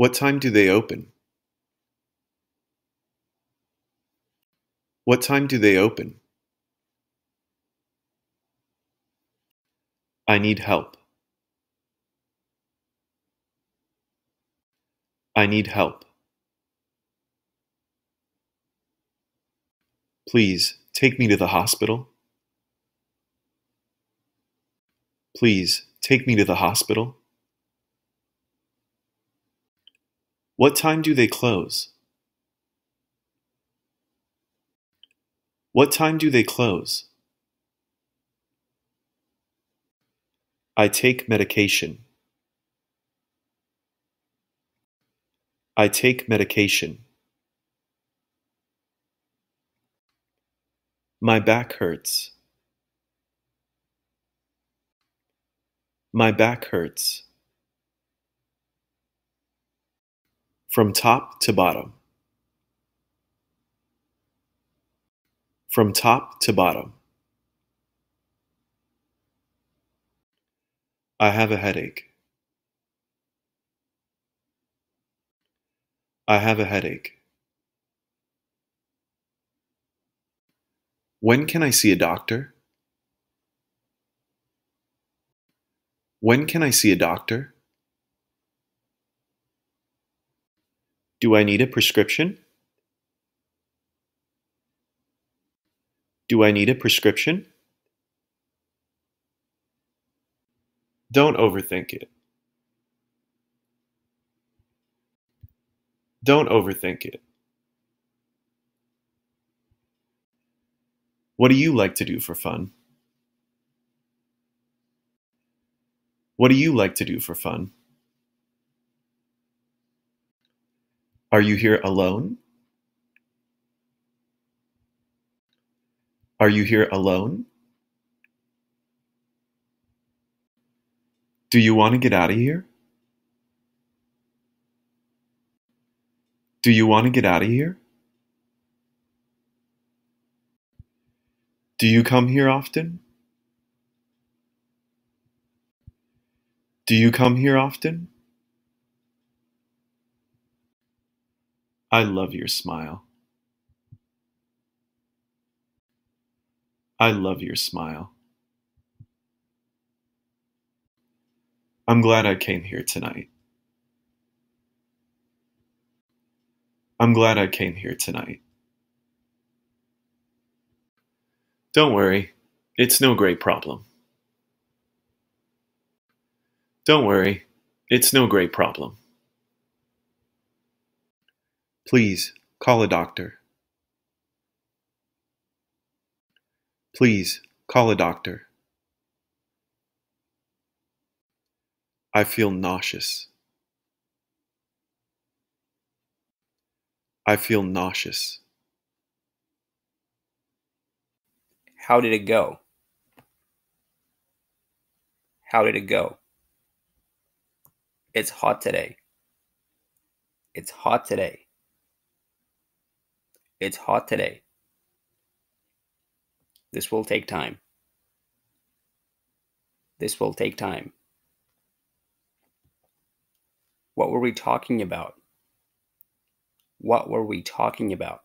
What time do they open? What time do they open? I need help. I need help. Please take me to the hospital. Please take me to the hospital. What time do they close? What time do they close? I take medication. I take medication. My back hurts. My back hurts. From top to bottom. From top to bottom. I have a headache. I have a headache. When can I see a doctor? When can I see a doctor? Do I need a prescription? Do I need a prescription? Don't overthink it. Don't overthink it. What do you like to do for fun? What do you like to do for fun? Are you here alone? Are you here alone? Do you want to get out of here? Do you want to get out of here? Do you come here often? Do you come here often? I love your smile. I love your smile. I'm glad I came here tonight. I'm glad I came here tonight. Don't worry, it's no great problem. Don't worry, it's no great problem. Please call a doctor. Please call a doctor. I feel nauseous. I feel nauseous. How did it go? How did it go? It's hot today. It's hot today. It's hot today. This will take time. This will take time. What were we talking about? What were we talking about?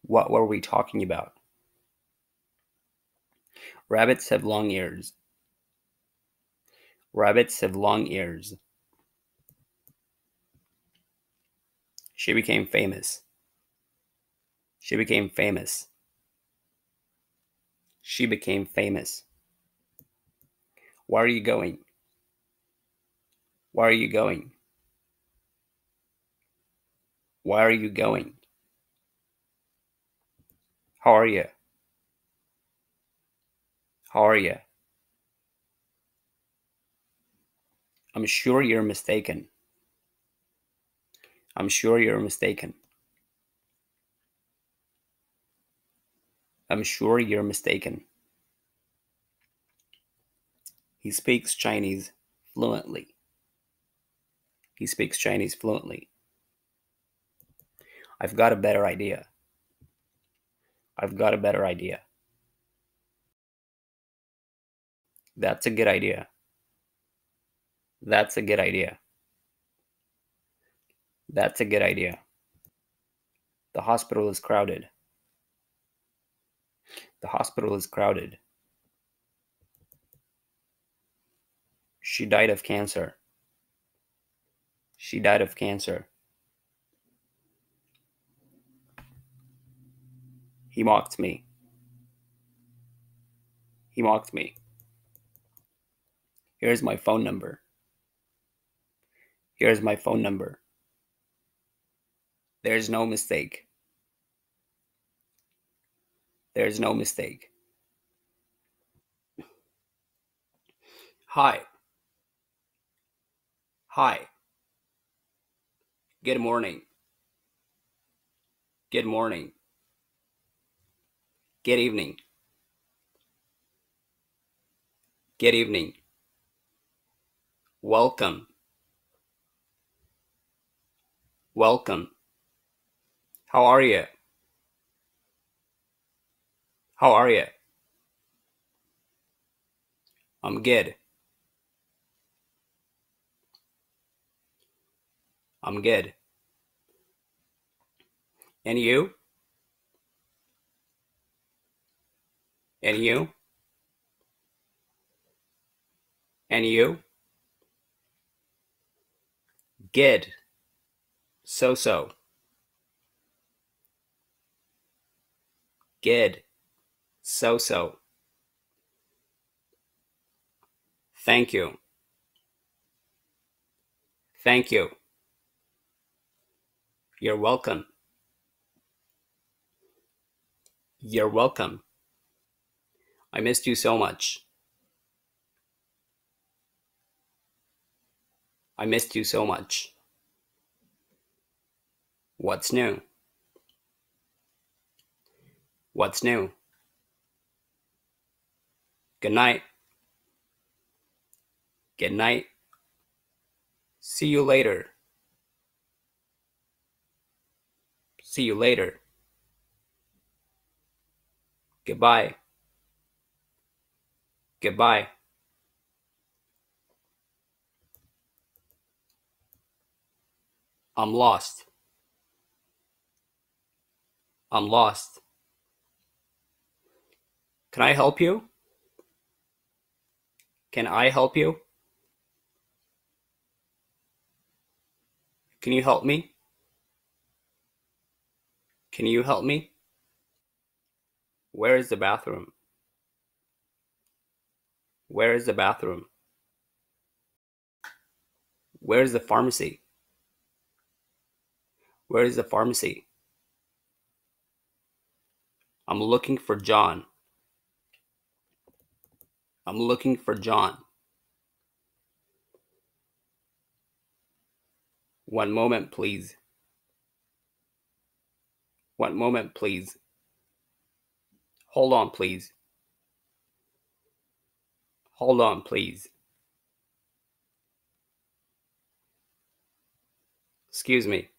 What were we talking about? Rabbits have long ears. Rabbits have long ears. She became famous. She became famous. She became famous. Where are you going? Where are you going? Where are you going? How are you? How are you? I'm sure you're mistaken. I'm sure you're mistaken. I'm sure you're mistaken. He speaks Chinese fluently. He speaks Chinese fluently. I've got a better idea. I've got a better idea. That's a good idea. That's a good idea. That's a good idea. The hospital is crowded. The hospital is crowded. She died of cancer. She died of cancer. He mocked me. He mocked me. Here's my phone number. Here's my phone number. There's no mistake. There's no mistake. Hi. Hi. Good morning. Good morning. Good evening. Good evening. Welcome. Welcome. How are you? How are you? I'm good. I'm good. And you? And you? And you? Good. So so. Good. So so. Thank you. Thank you. You're welcome. You're welcome. I missed you so much. I missed you so much. What's new? What's new? Good night. Good night. See you later. See you later. Goodbye. Goodbye. I'm lost. I'm lost. Can I help you? Can I help you? Can you help me? Can you help me? Where is the bathroom? Where is the bathroom? Where is the pharmacy? Where is the pharmacy? I'm looking for John. I'm looking for John. One moment, please. One moment, please. Hold on, please. Hold on, please. Excuse me.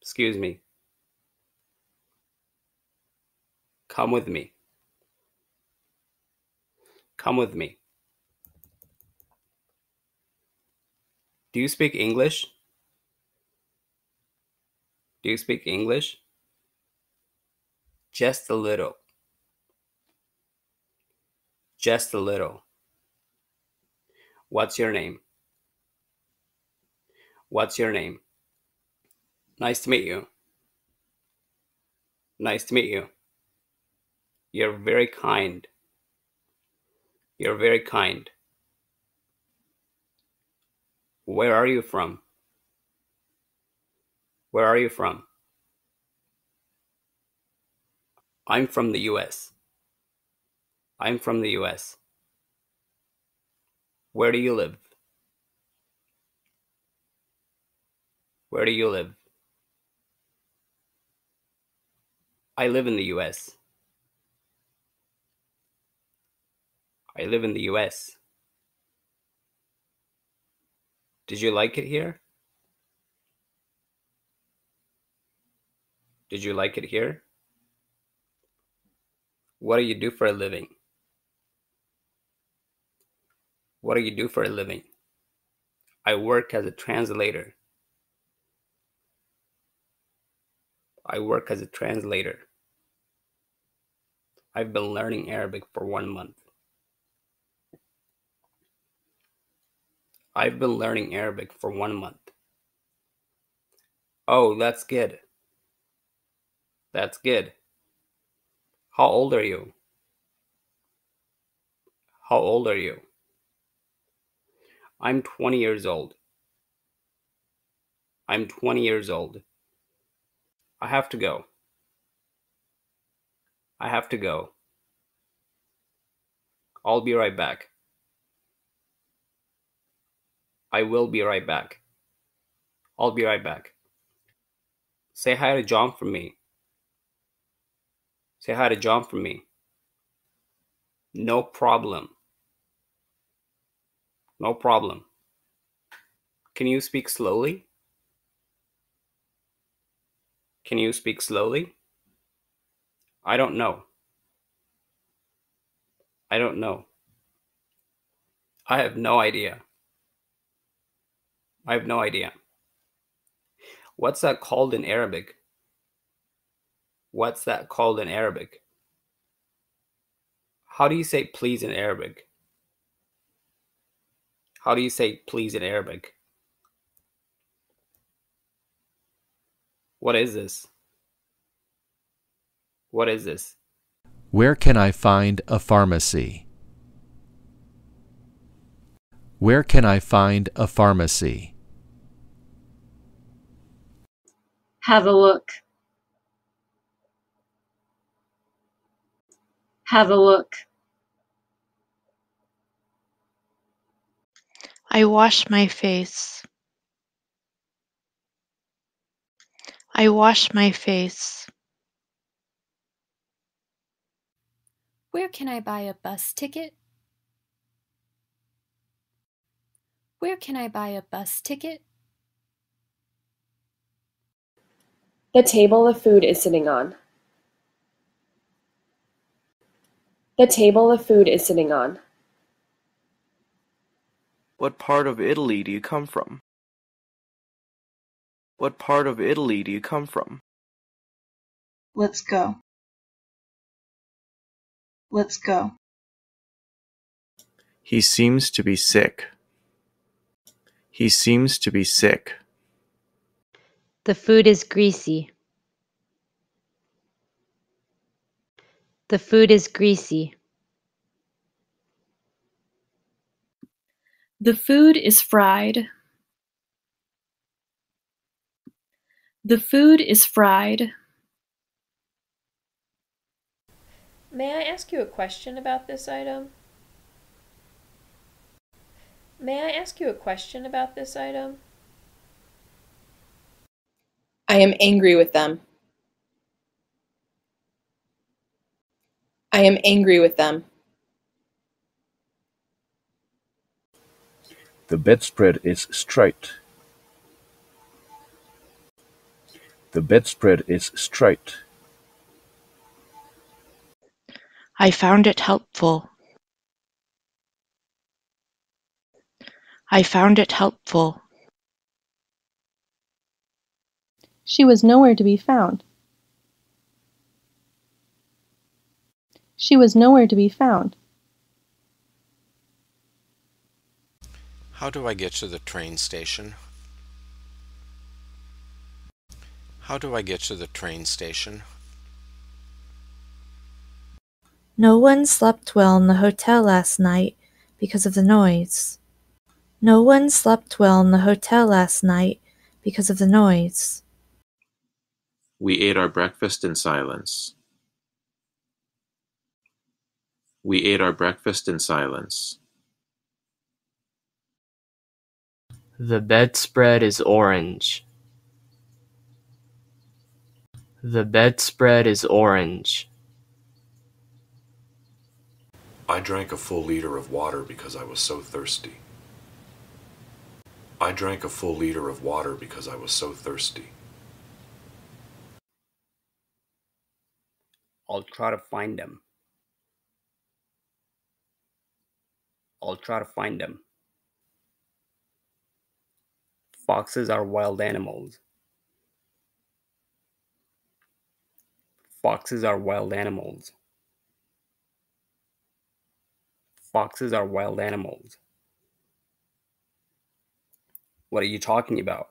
Excuse me. Come with me. Come with me. Do you speak English? Do you speak English? Just a little. Just a little. What's your name? What's your name? Nice to meet you. Nice to meet you. You're very kind. You're very kind. Where are you from? Where are you from? I'm from the US. I'm from the US. Where do you live? Where do you live? I live in the US. I live in the US. Did you like it here? Did you like it here? What do you do for a living? What do you do for a living? I work as a translator. I work as a translator. I've been learning Arabic for one month. I've been learning Arabic for one month. Oh, that's good. That's good. How old are you? How old are you? I'm 20 years old. I'm 20 years old. I have to go. I have to go. I'll be right back. I will be right back. I'll be right back. Say hi to John for me. Say hi to John for me. No problem. No problem. Can you speak slowly? Can you speak slowly? I don't know. I don't know. I have no idea. I have no idea. What's that called in Arabic? What's that called in Arabic? How do you say please in Arabic? How do you say please in Arabic? What is this? What is this? Where can I find a pharmacy? Where can I find a pharmacy? Have a look. Have a look. I wash my face. I wash my face. Where can I buy a bus ticket? Where can I buy a bus ticket? The table the food is sitting on. The table the food is sitting on. What part of Italy do you come from? What part of Italy do you come from? Let's go. Let's go. He seems to be sick. He seems to be sick. The food is greasy. The food is greasy. The food is fried. The food is fried. May I ask you a question about this item? May I ask you a question about this item? I am angry with them. I am angry with them. The bedspread is straight. The bedspread is straight. I found it helpful. I found it helpful. She was nowhere to be found. She was nowhere to be found. How do I get to the train station? How do I get to the train station? No one slept well in the hotel last night because of the noise. No one slept well in the hotel last night because of the noise. We ate our breakfast in silence. We ate our breakfast in silence. The bedspread is orange. The bedspread is orange. I drank a full liter of water because I was so thirsty. I drank a full liter of water because I was so thirsty. I'll try to find them. I'll try to find them. Foxes are wild animals. Foxes are wild animals. Foxes are wild animals. What are you talking about?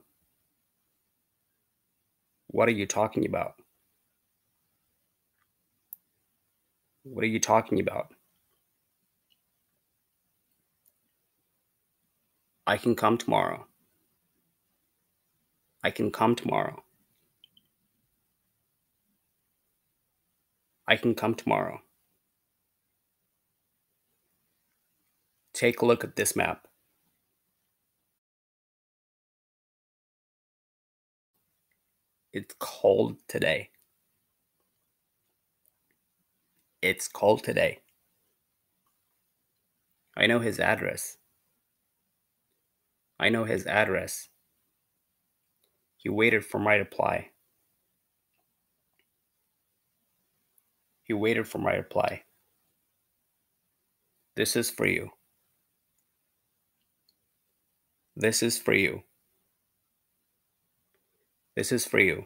What are you talking about? What are you talking about? I can come tomorrow. I can come tomorrow. I can come tomorrow. Take a look at this map. It's cold today. It's cold today. I know his address. I know his address. He waited for my reply. He waited for my reply. This is for you. This is for you. This is for you.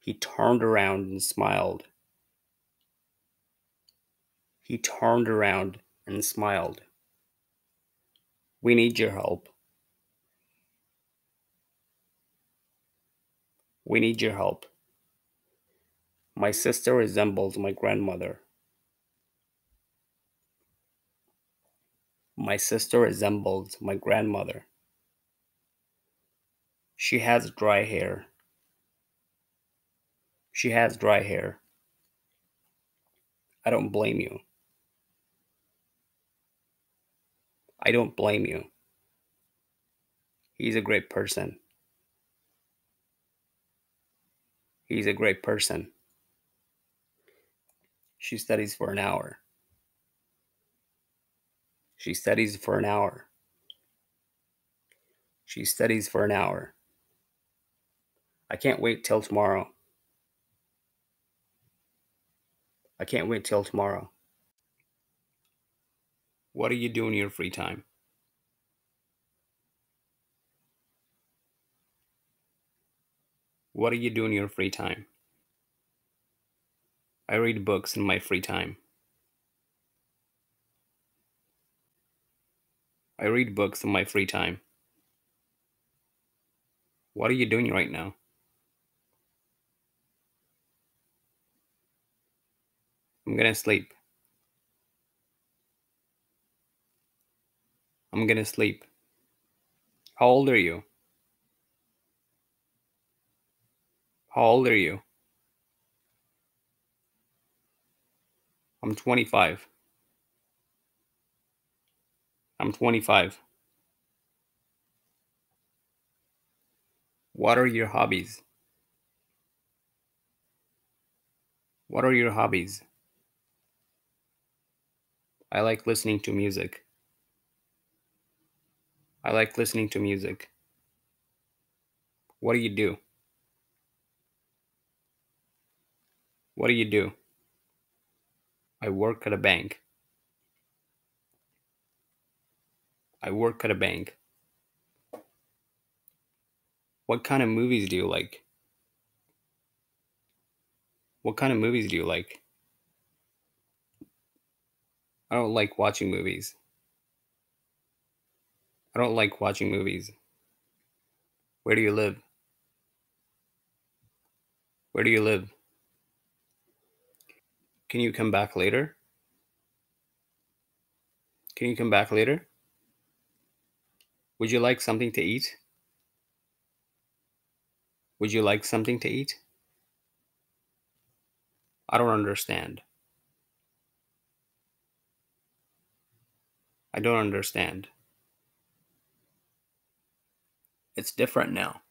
He turned around and smiled. He turned around and smiled. We need your help. We need your help. My sister resembles my grandmother. My sister resembles my grandmother. She has dry hair. She has dry hair. I don't blame you. I don't blame you. He's a great person. He's a great person. She studies for an hour. She studies for an hour. She studies for an hour. I can't wait till tomorrow. I can't wait till tomorrow. What do you do in your free time? What do you do in your free time? I read books in my free time. I read books in my free time. What are you doing right now? I'm gonna sleep. I'm gonna sleep. How old are you? How old are you? I'm 25. I'm 25. What are your hobbies? What are your hobbies? I like listening to music. I like listening to music. What do you do? What do you do? I work at a bank. I work at a bank. What kind of movies do you like? What kind of movies do you like? I don't like watching movies. I don't like watching movies. Where do you live? Where do you live? Can you come back later? Can you come back later? Would you like something to eat? Would you like something to eat? I don't understand. I don't understand. It's different now.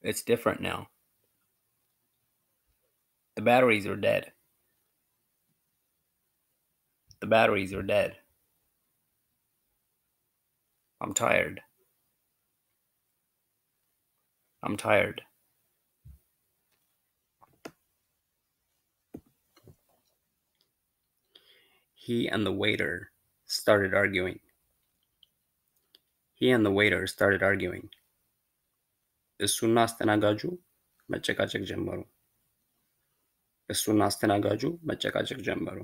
It's different now. The batteries are dead. The batteries are dead. I'm tired. I'm tired. He and the waiter started arguing. He and the waiter started arguing. እሱና አስተናጋጁ መጨቃጨቅ ጀመሩ። እሱና አስተናጋጁ መጨቃጨቅ ጀመሩ።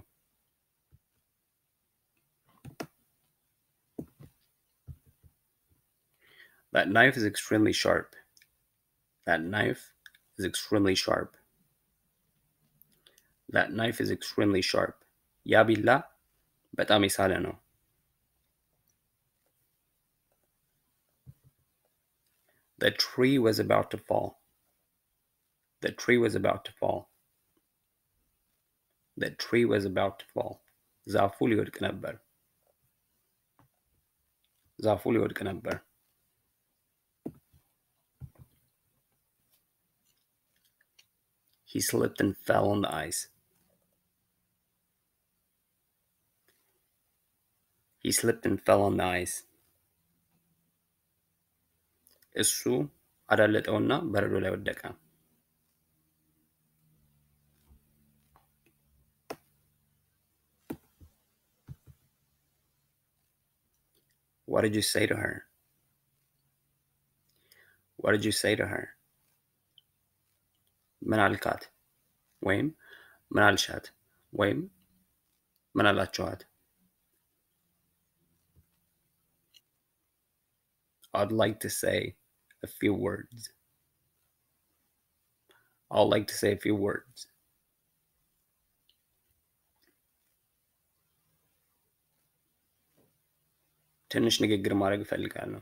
That knife is extremely sharp. That knife is extremely sharp. That knife is extremely sharp. ያ ቢላ በጣም የሳለ ነው። The tree was about to fall. The tree was about to fall. The tree was about to fall. ዛፉ ሊወድቅ ነበር። ዛፉ ሊወድቅ ነበር። He slipped and fell on the ice. He slipped and fell on the ice. እሱ አዳለጠውና በረዶ ላይ ወደቀ። What did you say to her? What did you say to her? ምን አልካት ወይም ምን አልሻት ወይም ምን አላችኋት? I'd like to say a few words. I'll like to say a few words. ትንሽ ንግግር ማድረግ እፈልጋለሁ።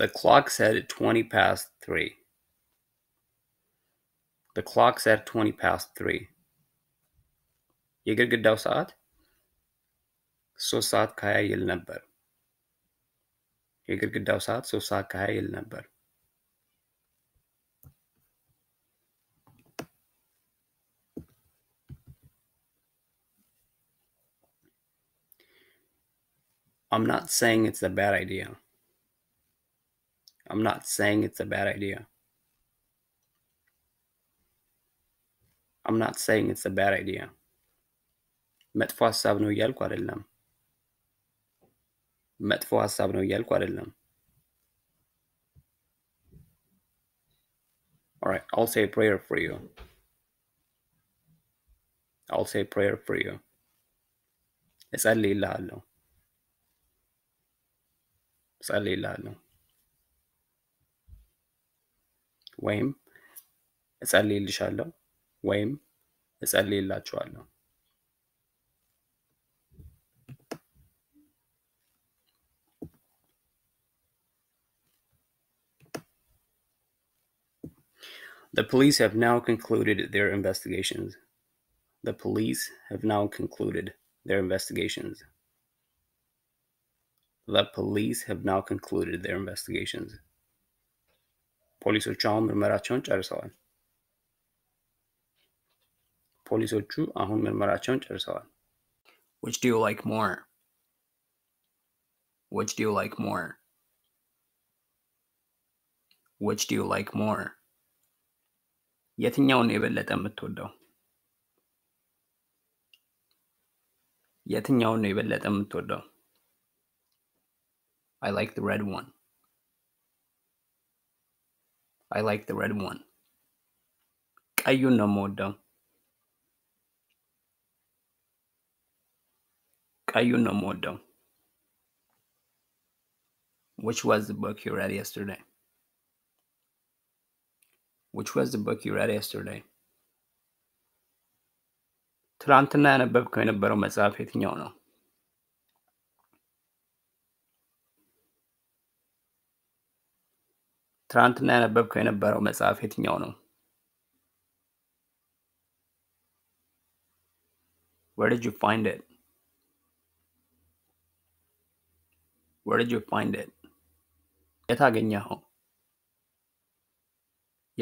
The clock said 20 past 3. The clock said 20 past 3. የግድግዳው ሰዓት ሶስት ሰዓት ከሀያ ይል ነበር። የግድግዳው ሰዓት ሶስት ሰዓት ከሀያ ይል ነበር። I'm not saying it's a bad idea. I'm not saying it's a bad idea. I'm not saying it's a bad idea. መጥፎ ሀሳብ ነው እያልኩ አይደለም። መጥፎ ሀሳብ ነው እያልኩ አይደለም። All right, I'll say a prayer for you. I'll say a prayer for you. እጸልይልሃለሁ እጸልይልሃለሁ ወይም እጸልይልሻለሁ ወይም እጸልይላችኋለሁ። The police have now concluded their investigations. The police have now concluded their investigations. The police have now concluded their investigations. ፖሊሶቹ ምርመራቸውን ጨርሰዋል። ፖሊሶቹ አሁን ምርመራቸውን ጨርሰዋል። Which do you like more? Which do you like more? Which do you like more? የትኛውን የበለጠ የምትወደው? የትኛውን ነው የበለጠ የምትወደው? I like the red one. I like the red one. ቀዩን ነው የምወደው። ቀዩን ነው የምወደው። Which was the book you read yesterday? which was the book you read yesterday? ትናንትና ያነበብከው የነበረው መጽሐፍ የትኛው ነው? ትናንትና ያነበብከው የነበረው መጽሐፍ የትኛው ነው? Where did you find it? Where did you find it? የት አገኘኸው?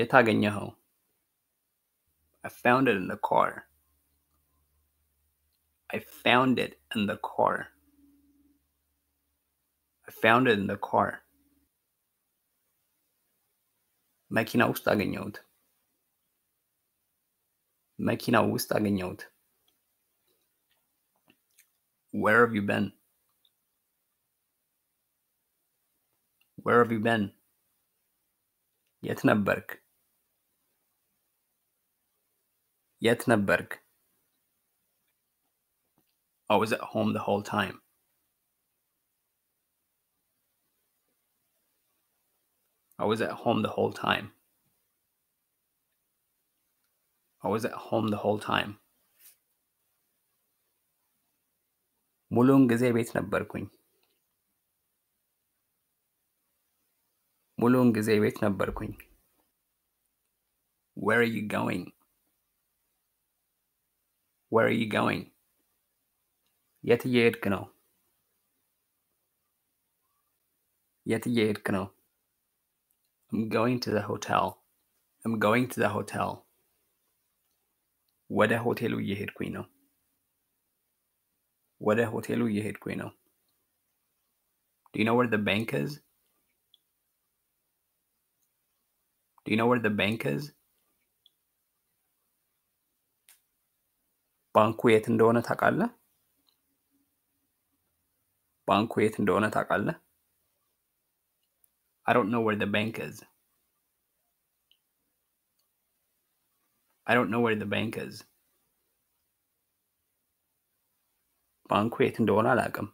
የት አገኘኸው? I found it in the car. I found it in the car. I found it in the car. መኪና ውስጥ አገኘሁት። መኪና ውስጥ አገኘሁት። Where have you been? Where have you been? የት ነበርክ? የት ነበርክ? I was at home the whole time. I was at home the whole time. I was at home the whole time. ሙሉውን ጊዜ ቤት ነበርኩኝ። ሙሉውን ጊዜ ቤት ነበርኩኝ። Where are you going? Where are you going? Yet genau. Yet genau. I'm going to the hotel. I'm going to the hotel. ወደ ሆቴሉ እየሄድኩኝ ነው። ወደ you hit? ነው። Do you know where the bank is? Do you know where the bank is? ባንኩ የት እንደሆነ ታውቃለህ? ባንኩ የት እንደሆነ ታውቃለህ? I don't know where the bank is. I don't know where the bank is. ባንኩ የት እንደሆነ አላውቅም።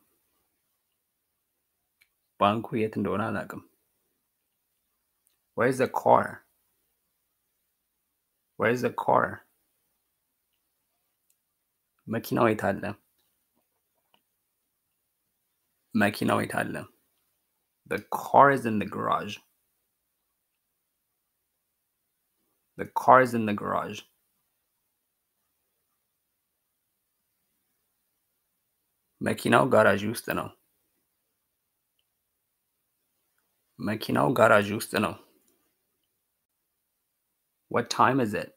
ባንኩ የት እንደሆነ አላውቅም። Where is the car? Where is the car? መኪናው የታለ? መኪናው የታለ? The car is in the garage. The car is in the garage. መኪናው ጋራዥ ውስጥ ነው። መኪናው ጋራዥ ውስጥ ነው። What time is it?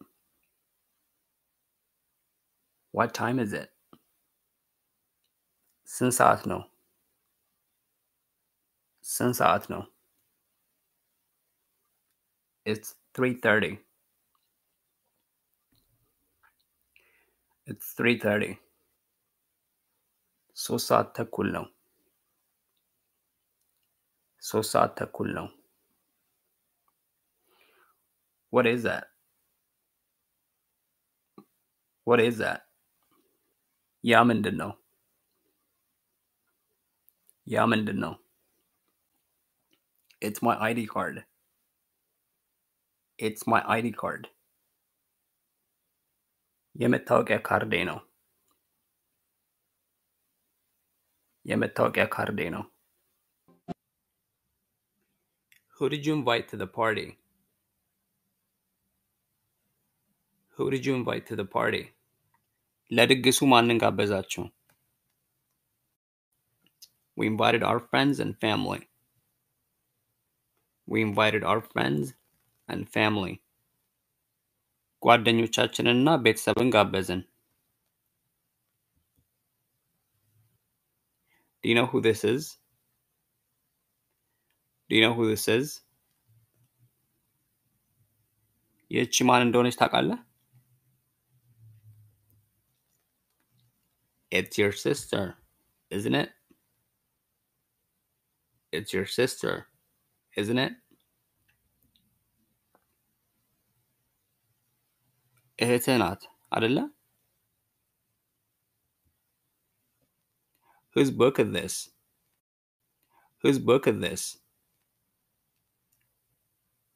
What time is it? Sensational. Sensational. It's 3:30. It's 3:30. ሶስት ሰዓት ተኩል ነው። What is that? What is that? Yaman didn't know. Yaman didn't know. It's my ID card. It's my ID card. Yemetoke Cardino. Yemetoke Cardino. Who did you invite to the party? Who did you invite to the party? ለድግሱ ማንን ጋበዛችሁ? We invited our friends and family. We invited our friends and family. ጓደኞቻችንና ቤተሰብን ጋበዝን። Do you know who this is? Do you know who this is? ይህቺ ማን እንደሆነች ታውቃለህ? It's your sister, isn't it? It's your sister, isn't it? እህት ናት አይደለ? Whose book is this? Whose book is this?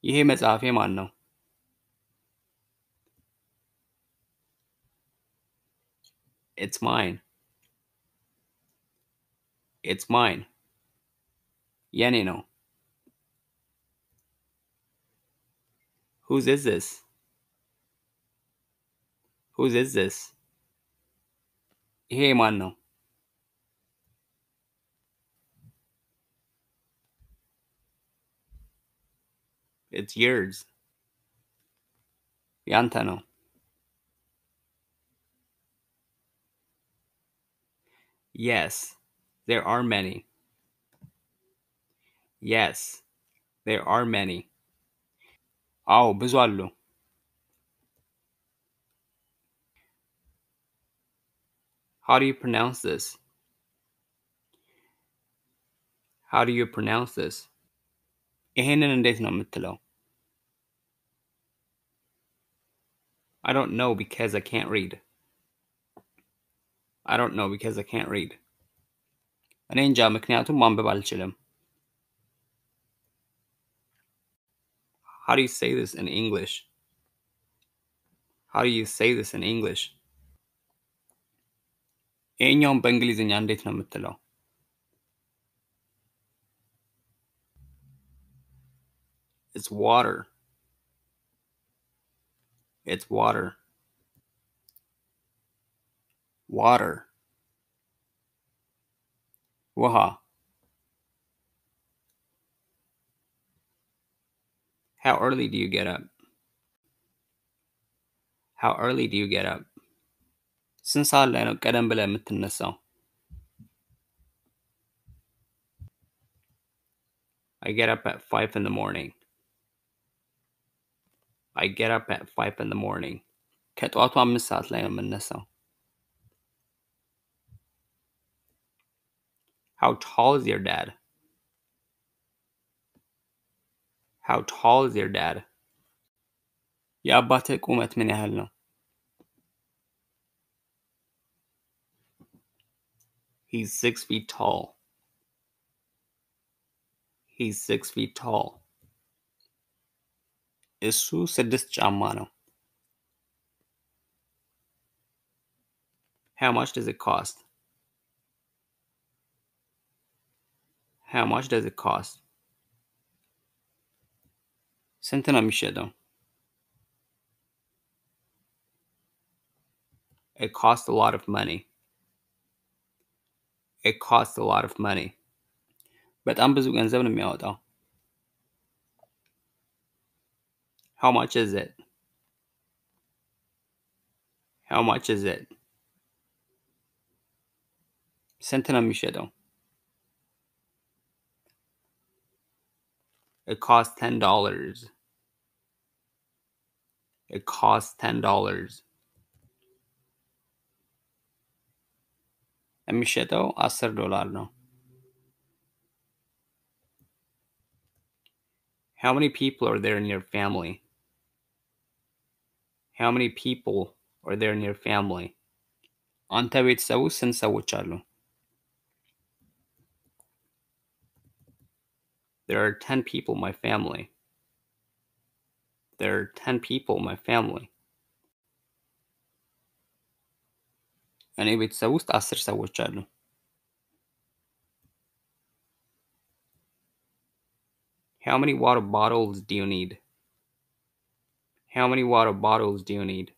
ይሄ መጽሐፌ ማን ነው? It's mine. It's mine. Yanino. Whose is this? Whose is this? Hey, Mano. It's yours. Yantano. Yes. There are many. Yes, there are many. Oh, ብዙ How do you pronounce this? How do you pronounce this? I don't know because I can't read. I don't know because I can't read. እኔ እንጃ ምክንያቱም ማንበብ አልችልም። How do you say this in English? How do you say this in English? ይሄኛውን በእንግሊዝኛ እንዴት ነው የምትለው? It's water. It's water. Water. Waha. How early do you get up? How early do you get up? ስንት ሰዓት ላይ ነው ቀደም ብለህ የምትነሳው? I get up at 5 in the morning. I get up at 5 in the morning. ከጠዋቱ አምስት ሰዓት ላይ ነው የምነሳው። How tall is your dad? How tall is your dad? የአባትህ ቁመት ምን ያህል ነው? He's six feet tall. He's six feet tall. እሱ ስድስት ጫማ ነው። How much does it cost? How much does it cost? Centena Michedo. It costs a lot of money. It costs a lot of money. but ብዙ ገንዘብ ነው How much is it? How much is it? ስንት Michedo. It costs ten dollars. It costs ten dollars. የሚሸጠው aser ዶላር How many people are there in your family? How many people are there in your family? አንተ ቤተሰብ ውስጥ ስንት There are 10 people in my family. There are 10 people in my family. And if it's السر سوا تشالو How many water bottles do you need? How many water bottles do you need?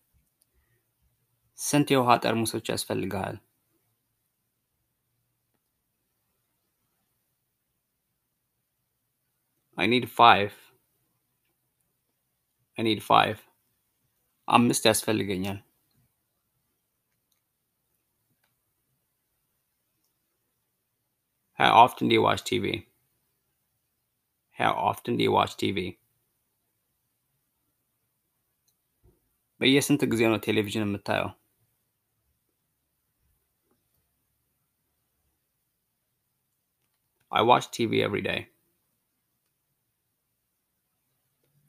سنتي وهات أرمسو تشاس I need five. I need five. I I'm Mr. well How often do you watch TV? How often do you watch TV? በየስንት ጊዜ ነው ቴሌቪዥን የምታየው? I watch TV every day.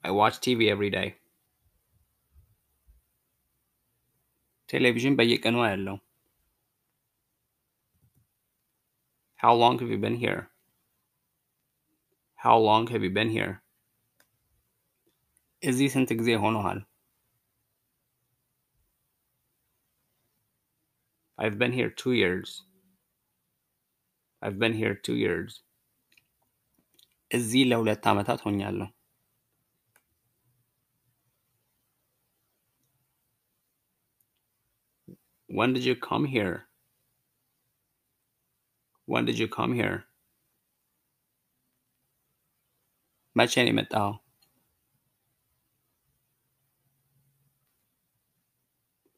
I watch TV every day. ቴሌቪዥን በየቀኑ አያለው። How long have you been here? How long have you been here? እዚህ ስንት ጊዜ ሆኖሃል? I've been here two years. I've been here two years. እዚህ ለሁለት ዓመታት ሆኛለሁ። When did you come here? When did you come here? Mấy trẻ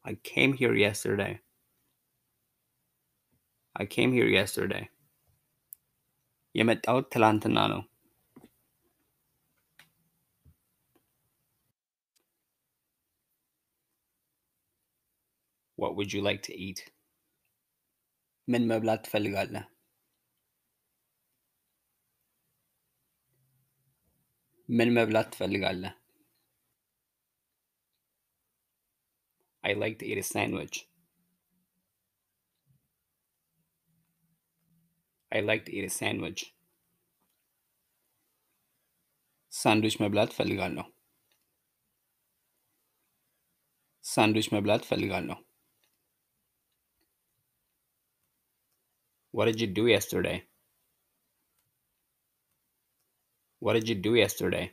I came here yesterday. I came here yesterday. Yemet out talantanalu. What would you like to eat? من مبلات تفلقالنا من مبلات تفلقالنا I like to eat a sandwich. I like to eat a sandwich. Sandwich my blood fell Sandwich my blood fell What did you do yesterday? What did you do yesterday?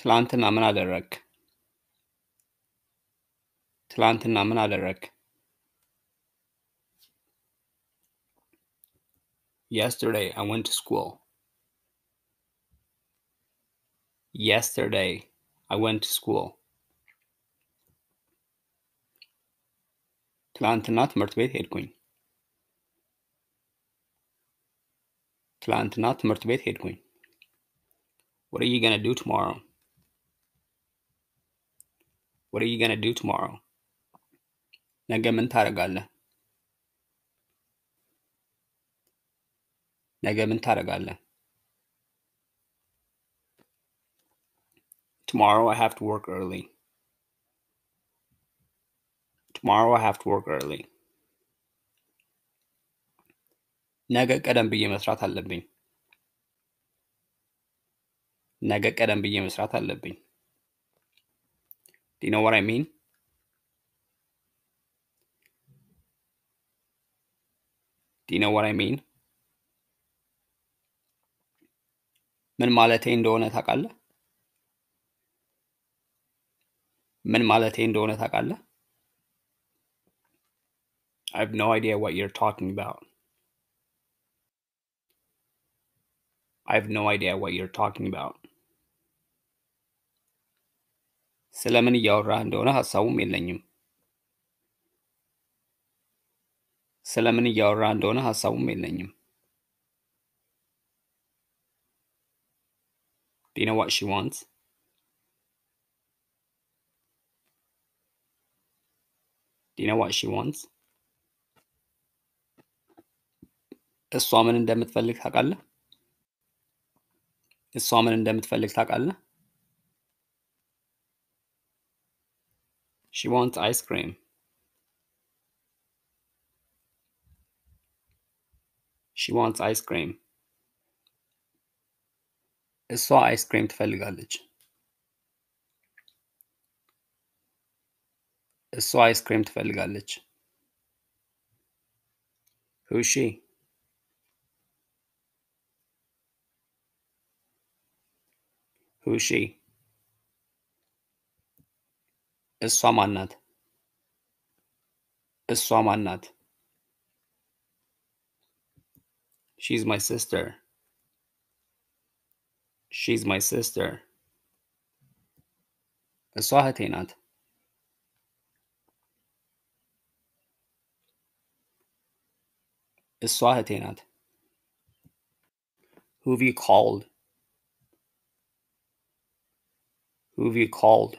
ትላንትና ምን አደረግ? ትላንትና ምን አደረግ? Yesterday I went to school. Yesterday I went to school. ትላንትና ትምህርት ቤት ሄድኩኝ። ትላንትና ትምህርት ቤት ሄድኩኝ። What are you going to do tomorrow? What are you going to do tomorrow? ነገ ምን ታደርጋለህ? ነገ ምን ታደርጋለህ? Tomorrow I have to work early. tomorrow I have to work early። ነገ ቀደም ብዬ መስራት አለብኝ። ነገ ቀደም ብዬ መስራት አለብኝ። Do you know what I mean? Do you know what I mean? ምን ማለቴ እንደሆነ ታውቃለህ? ምን ማለቴ እንደሆነ ታውቃለህ? I have no idea what you're talking about. I have no idea what you're talking about. ስለምን እያወራህ እንደሆነ ሀሳቡም የለኝም። ስለምን እያወራህ እንደሆነ ሀሳቡም የለኝም። Do you know what she wants? Do you know what she wants? እሷ ምን እንደምትፈልግ ታውቃለህ? እሷ ምን እንደምትፈልግ ታውቃለህ? ሺ ዋንት አይስክሪም። ሺ ዋንት አይስክሪም። እሷ አይስክሪም ትፈልጋለች። እሷ አይስክሪም ትፈልጋለች። who's she? Who is she? እሷ ማን ናት? እሷ ማን ናት? She's my sister. She's my sister. እሷ እህቴ ናት። እሷ እህቴ ናት። Who've you called? Who have you called?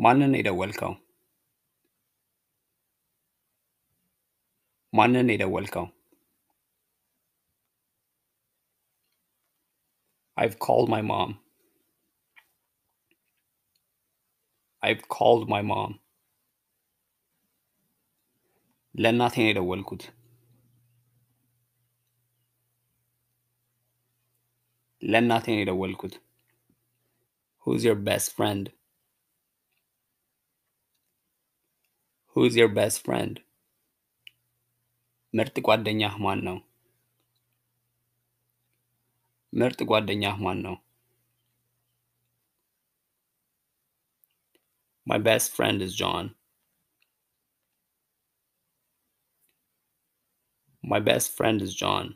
Mananita, welcome. Mananita, welcome. I've called my mom. I've called my mom. لن أعطيني الأول ለእናቴ ነው የደወልኩት። ሁዝ ዮር ቤስት ፍሬንድ ሁዝ ዮር ቤስት ፍሬንድ ምርጥ ጓደኛህ ማን ነው? ምርጥ ጓደኛህ ማን ነው? My best friend is John. My best friend is John.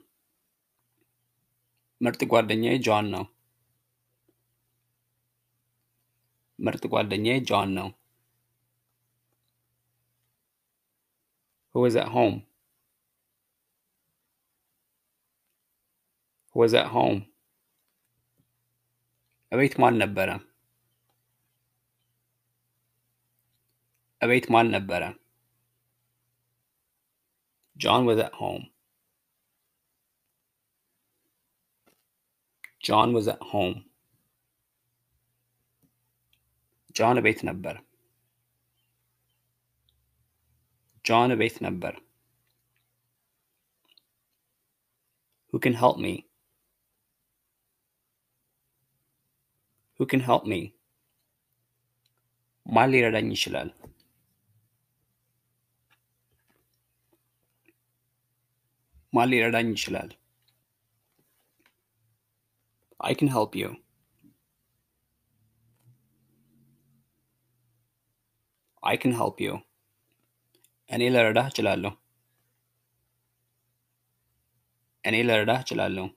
ምርጥ ጓደኛዬ ጆን ነው። ምርጥ ጓደኛዬ ጆን ነው። Who is at home? Who is at home? እቤት ማን ነበረ? እቤት ማን ነበረ? John was at home. John was at home. جان ቤት ነበር John ቤት ነበር Who can help me? Who can help me? ማን ሊረዳኝ ይችላል? ማን ሊረዳኝ ይችላል? I can help you. I can help you. Any lerda chalallo. Any lerda chalallo.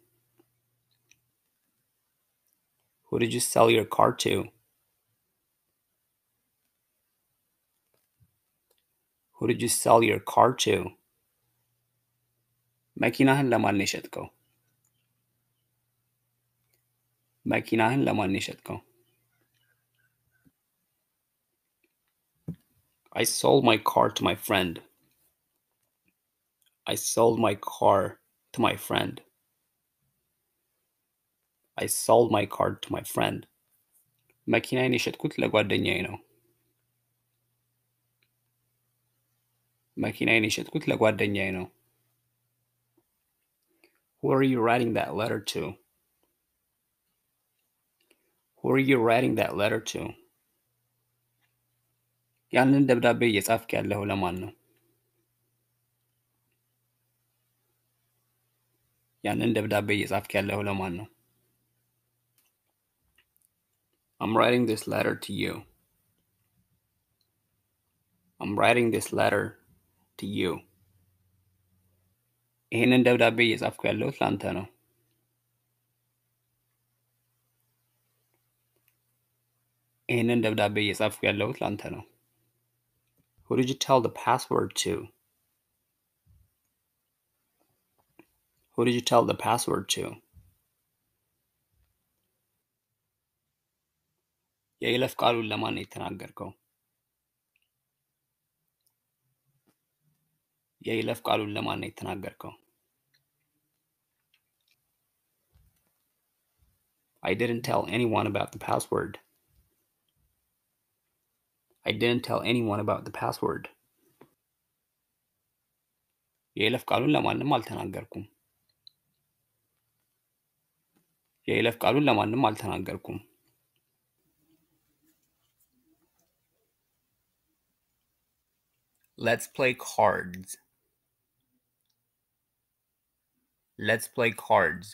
Who did you sell your car to? Who did you sell your car to? Makina hella mal ko. બાકી ના લમણ I sold my car to my friend. I sold my car to my friend. I sold my car to my friend. መኪናዬን የሸጥኩት ለጓደኛዬ ነው። መኪናዬን የሸጥኩት ለጓደኛዬ ነው። Who are you writing that letter to? who are you writing that letter to? ያንን ደብዳቤ እየጻፍክ ያለኸው ለማን ነው? ያንን ደብዳቤ እየጻፍክ ለማን ነው? I'm writing this letter to you. I'm writing this letter to you. ይህንን ደብዳቤ እየጻፍኩ ያለሁት ነው። ይህንን ደብዳቤ እየጻፍኩ ያለሁት ነው። Who did you tell the password to? Who did you tell the password to? የይለፍ ቃሉን ለማን ነው የተናገርከው? የይለፍ ቃሉን ለማን ነው የተናገርከው? I didn't tell anyone about the password. I didn't tell anyone about the password. የይለፍ ቃሉን ለማንም አልተናገርኩም። የይለፍ ቃሉን ለማንም አልተናገርኩም። Let's play cards. Let's play cards.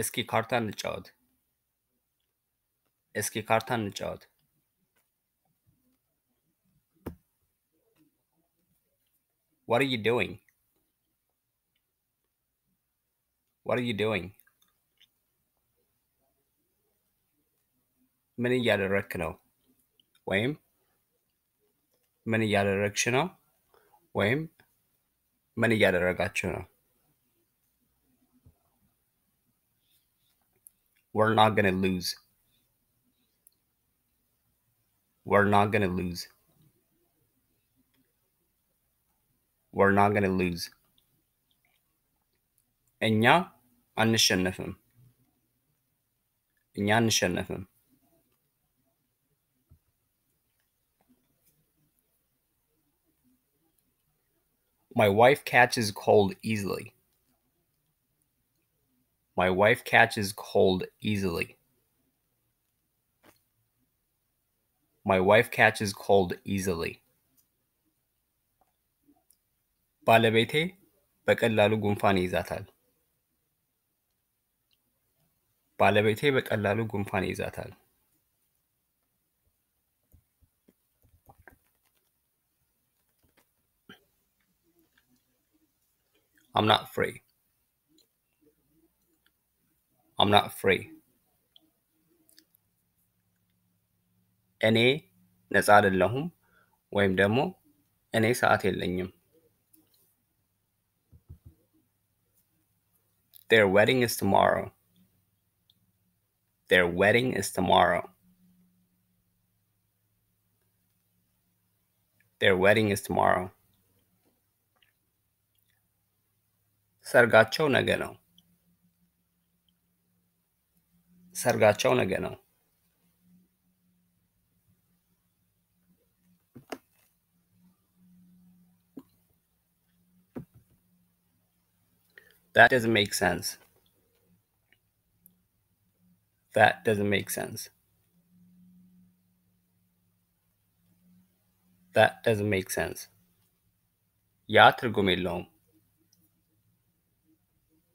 እስኪ ካርታ እንጫወት። eski karta nġod. What are you doing? What are you doing? من يدركنا ويم من يدركشنا ويم من يدركتشنا We're not gonna lose. We're not going to lose. We're not going to lose. እኛ አንሸነፍም። እኛ አንሸነፍም። My wife catches cold easily. My wife catches cold easily. My wife catches cold easily. ባለቤቴ በቀላሉ ጉንፋን ይይዛታል። ባለቤቴ በቀላሉ ጉንፋን ይይዛታል። I'm not free. I'm not free. እኔ ነፃ አይደለሁም ወይም ደግሞ እኔ ሰዓት የለኝም። Their wedding is tomorrow. Their wedding is tomorrow. Their wedding is tomorrow. ሰርጋቸው ነገ ነው። ሰርጋቸው ነገ ነው። That doesn't make sense. That doesn't make sense. That doesn't make sense. Ya ترجم لهم.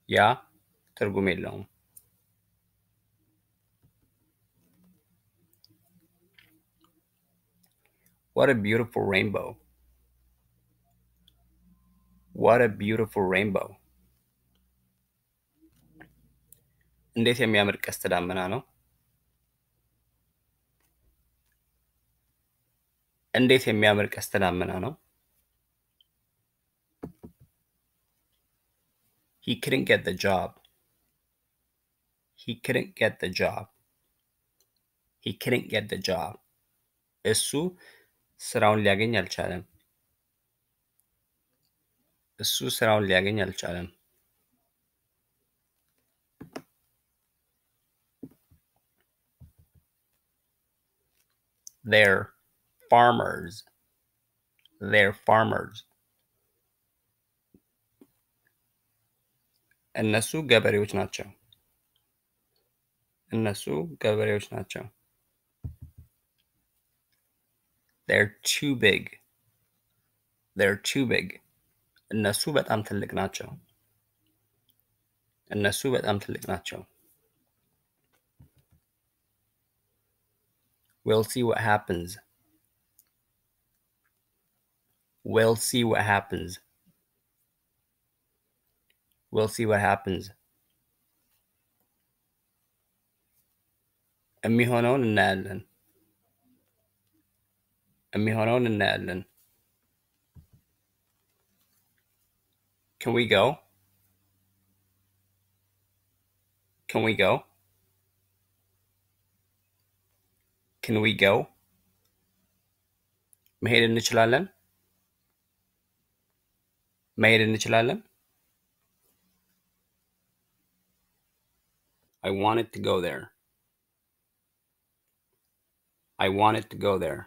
या What a beautiful rainbow. What a beautiful rainbow. እንዴት የሚያምር ቀስተ ደመና ነው! እንዴት የሚያምር ቀስተ ደመና ነው! He couldn't get the job. He couldn't get the job. He couldn't get the job. እሱ ስራውን ሊያገኝ አልቻለም። እሱ ስራውን ሊያገኝ አልቻለም። They're farmers. They're farmers. እነሱ ገበሬዎች ናቸው። እነሱ ገበሬዎች ናቸው። They're too big. They're too big. እነሱ በጣም ትልቅ ናቸው። እነሱ በጣም ትልቅ ናቸው። We'll see what happens. We'll see what happens. We'll see what happens. Emmi honon näälen. Emmi honon näälen. Can we go? Can we go? ክን ዊ ጎ መሄድ እንችላለን መሄድ እንችላለን I wanted to go there. I wanted to go there.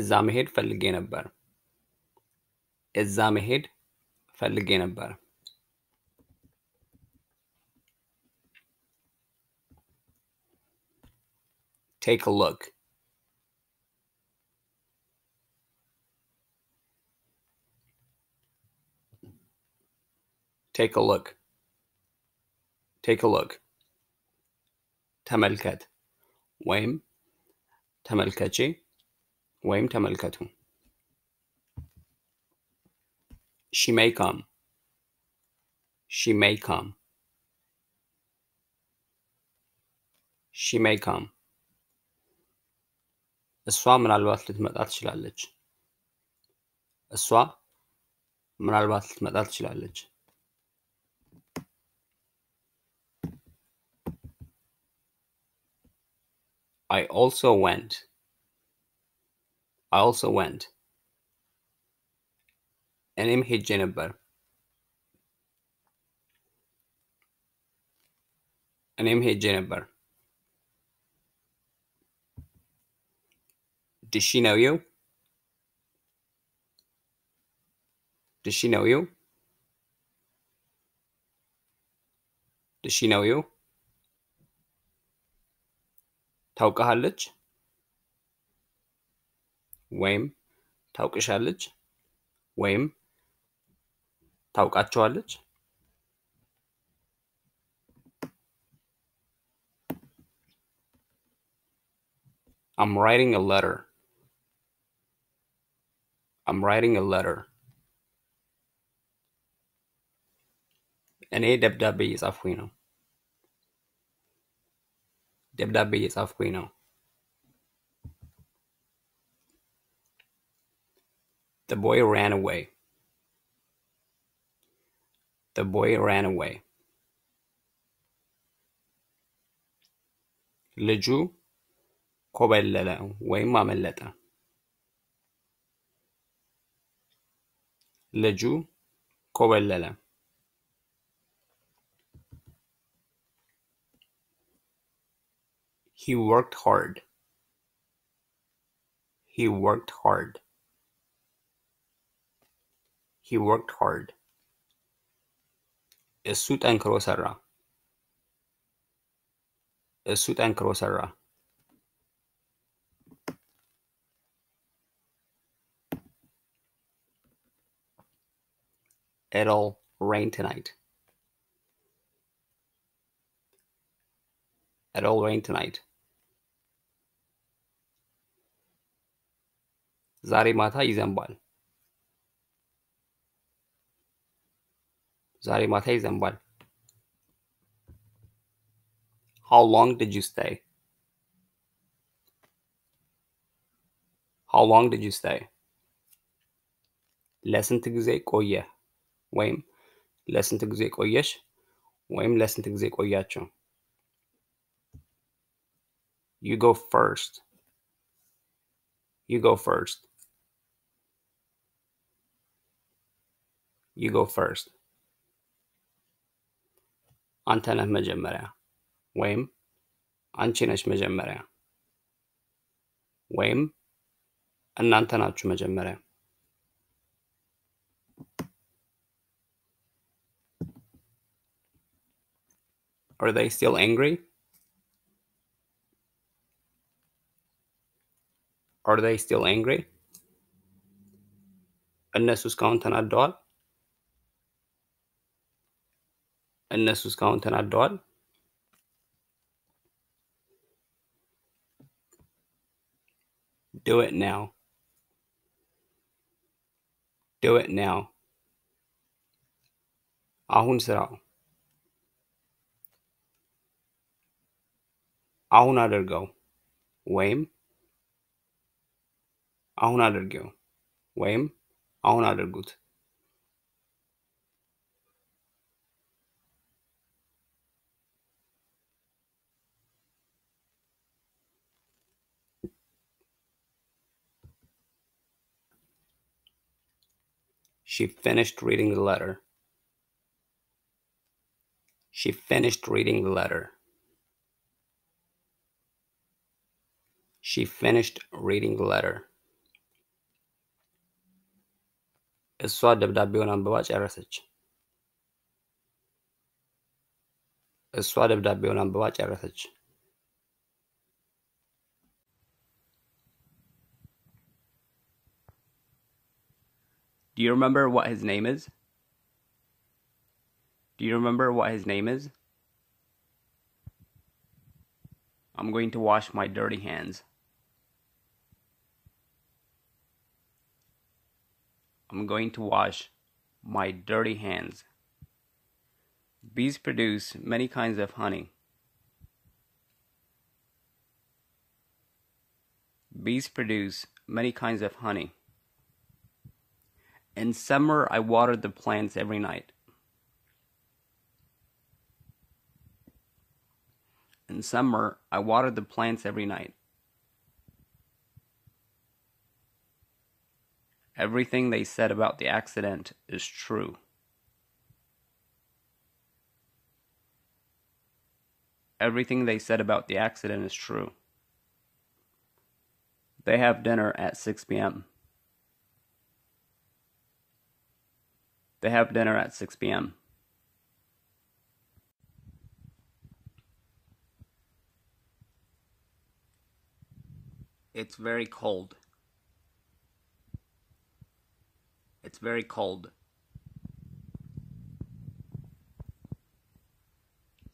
እዛ መሄድ ፈልጌ ነበር። እዛ መሄድ ፈልጌ ነበር። Take a look. Take a look. Take a look. ተመልከት ወይም ተመልከቼ ወይም ተመልከቱ። She may come. She may come. She may come. እሷ ምናልባት ልትመጣ ትችላለች። እሷ ምናልባት ልትመጣ ትችላለች። I also went. I also went. እኔም ሄጄ ነበር። እኔም ሄጄ ነበር። Does she know you? Does she know you? Does she know you? ታውቀሃለች ወይም ታውቅሻለች ወይም ታውቃቸዋለች? I'm writing a letter. I'm writing a letter. እኔ is እየጻፍኩኝ ነው። ደብዳቤ is ነው። The boy ran away. The boy ran away. ልጁ ኮበለለ ወይም አመለጠ። Leggio Covellela. He worked hard. He worked hard. He worked hard. እሱ ጠንክሮ ሰራ። እሱ ጠንክሮ ሰራ። It'll rain tonight. It'll rain tonight. ዛሬ ማታ ይዘንባል። ዛሬ ማታ ይዘንባል። How long did you stay? How long did you stay? ለስንት ጊዜ ቆየህ? ወይም ለስንት ጊዜ ቆየሽ ወይም ለስንት ጊዜ ቆያችሁ? You go first. You go first. You go first. አንተ ነህ መጀመሪያ ወይም አንቺ ነሽ መጀመሪያ ወይም እናንተ ናችሁ መጀመሪያ Are they still angry? Are they still angry? الناس እስካሁን ተናደዋል። እነሱ እስካሁን ተናደዋል። Do it now. Do it now. አሁን ስራው a un alergão, Wham? a un alergão, Wham? a un alergut. She finished reading the letter. She finished reading the letter. She finished reading the letter. እሷ ደብዳቤውን አንብባ ጨረሰች። እሷ ደብዳቤውን አንብባ ጨረሰች። Do you remember what his name is? Do you remember what his name is? I'm going to wash my dirty hands. I'm going to wash my dirty hands. Bees produce many kinds of honey. Bees produce many kinds of honey. In summer, I water the plants every night. In summer, I water the plants every night. Everything they said about the accident is true. Everything they said about the accident is true. They have dinner at 6 p.m. They have dinner at 6 p.m. It's very cold. It's very cold.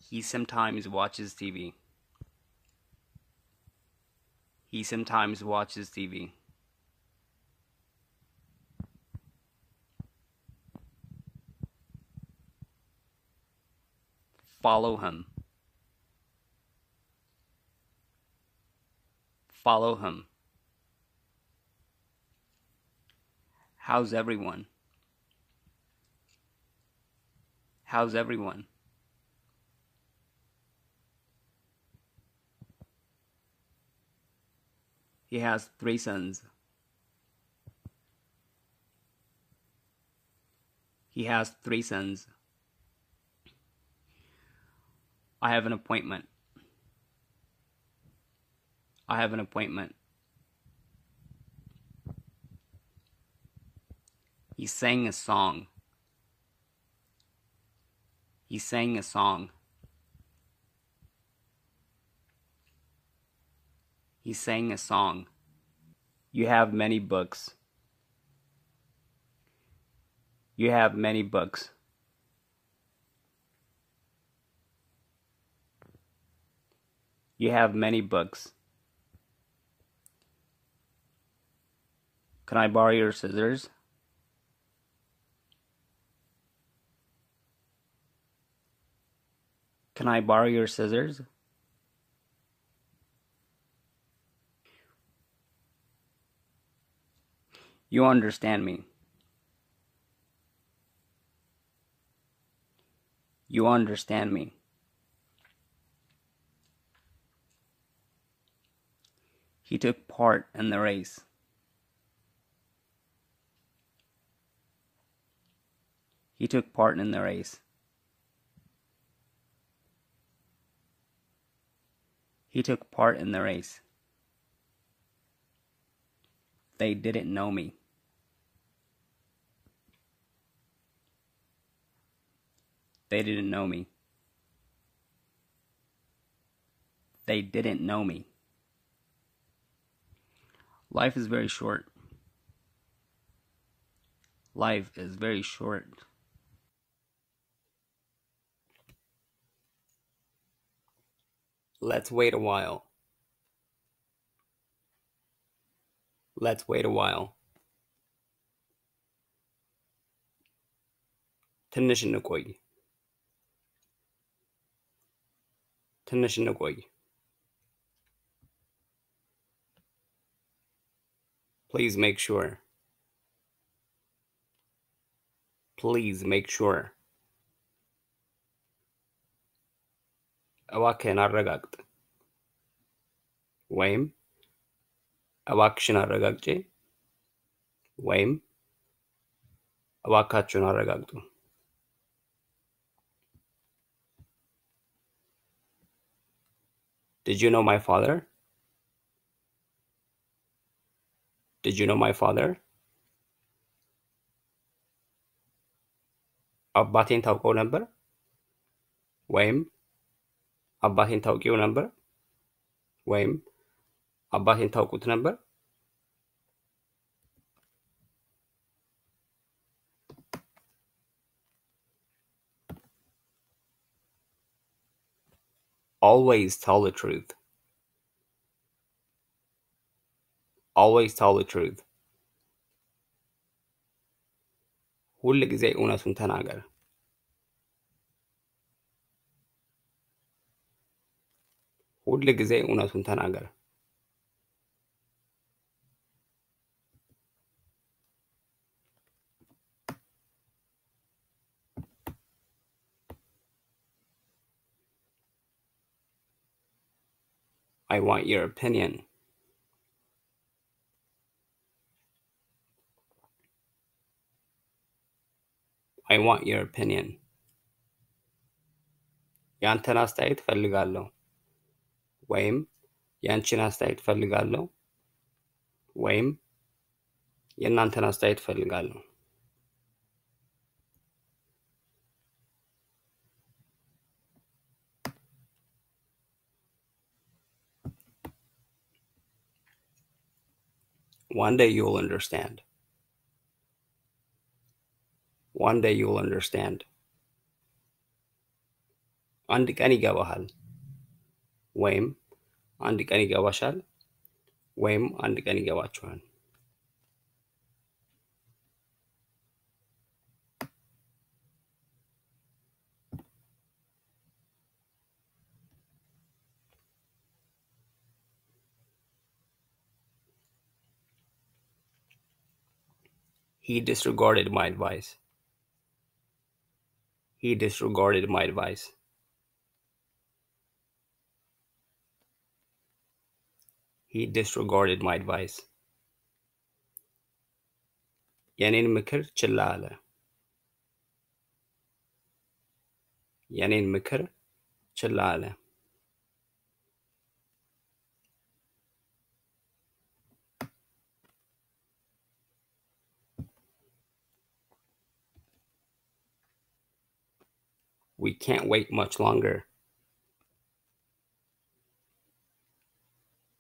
He sometimes watches TV. He sometimes watches TV. Follow him. Follow him. How's everyone? How's everyone? He has three sons. He has three sons. I have an appointment. I have an appointment. He sang a song. He sang a song. He sang a song. You have many books. You have many books. You have many books. Can I borrow your scissors? Can I borrow your scissors? You understand me. You understand me. He took part in the race. He took part in the race. He took part in the race. They didn't know me. They didn't know me. They didn't know me. Life is very short. Life is very short. Let's wait a while. Let's wait a while. ትንሽ እንቆይ ትንሽ እንቆይ Please make sure. Please make sure. እባክህን አረጋግጥ ወይም እባክሽን አረጋግጬ ወይም እባካችሁን አረጋግጡ። Did you know my father? Did you know my father? አባቴን ታውቀው ነበር ወይም አባቴን ታውቂው ነበር ወይም አባቴን ታውቁት ነበር? always tell the truth. always tell the truth. ሁል ጊዜ እውነቱን ተናገር። ሁል ጊዜ እውነቱን ተናገር። I want your opinion. I want your opinion. ያንተን አስተያየት እፈልጋለሁ። ወይም የአንቺን አስተያየት እፈልጋለሁ ወይም የእናንተን አስተያየት እፈልጋለሁ። One day you'll understand. One day you'll understand. አንድ ቀን ይገባሃል። ወይም አንድ ቀን ይገባሻል ወይም አንድ ቀን ይገባችኋል። He disregarded my advice. He disregarded my advice. He disregarded my advice. የኔን ምክር ችላ አለ። የኔን ምክር We can't wait much longer.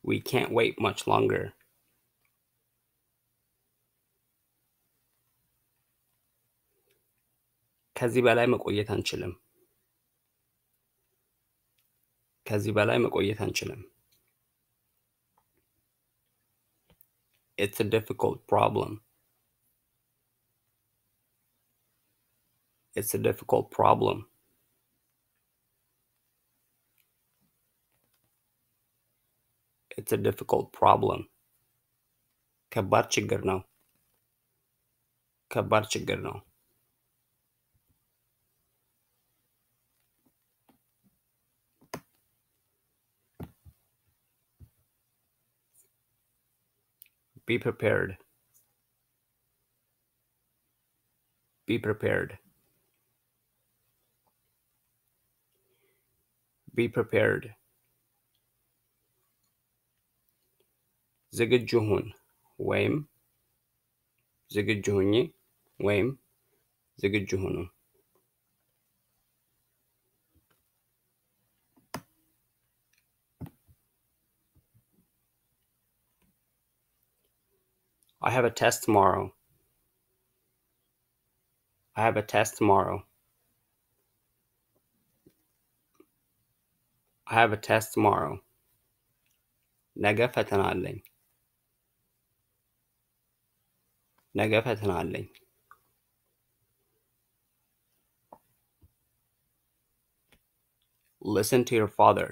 We can't wait much longer. ከዚህ በላይ መቆየት አንችልም። ከዚህ በላይ መቆየት አንችልም። It's a difficult problem. It's a difficult problem. it's a difficult problem. Kabarchigarno. Kabarchigarno. Be prepared. Be prepared. Be prepared. ዝግጁ ሁን ወይም ዝግጁ ሁኚ ወይም ዝግጁ ሁኑ። I have a test tomorrow. I have a test tomorrow. I have a test tomorrow. ነገ ፈተና አለኝ። ነገ ፈተና አለኝ። Listen to your father.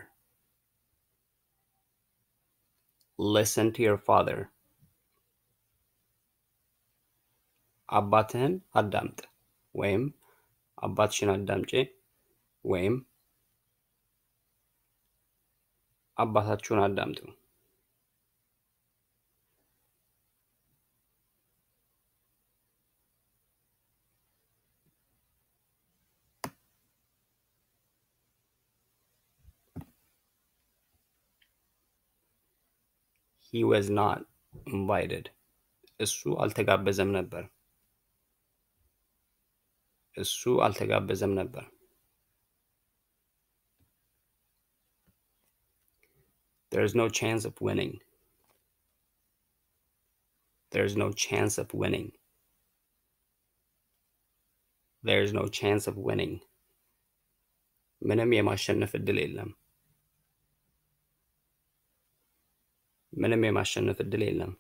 Listen to your father. አባትህን አዳምጥ ወይም አባትሽን አዳምጪ ወይም አባታችሁን አዳምጡ። He was not invited. እሱ አልተጋበዘም ነበር እሱ አልተጋበዘም ነበር there is no chance of winning there is no chance of winning there is no chance of winning ምንም የማሸነፍ እድል የለም ምንም የማሸነፍ እድል የለም።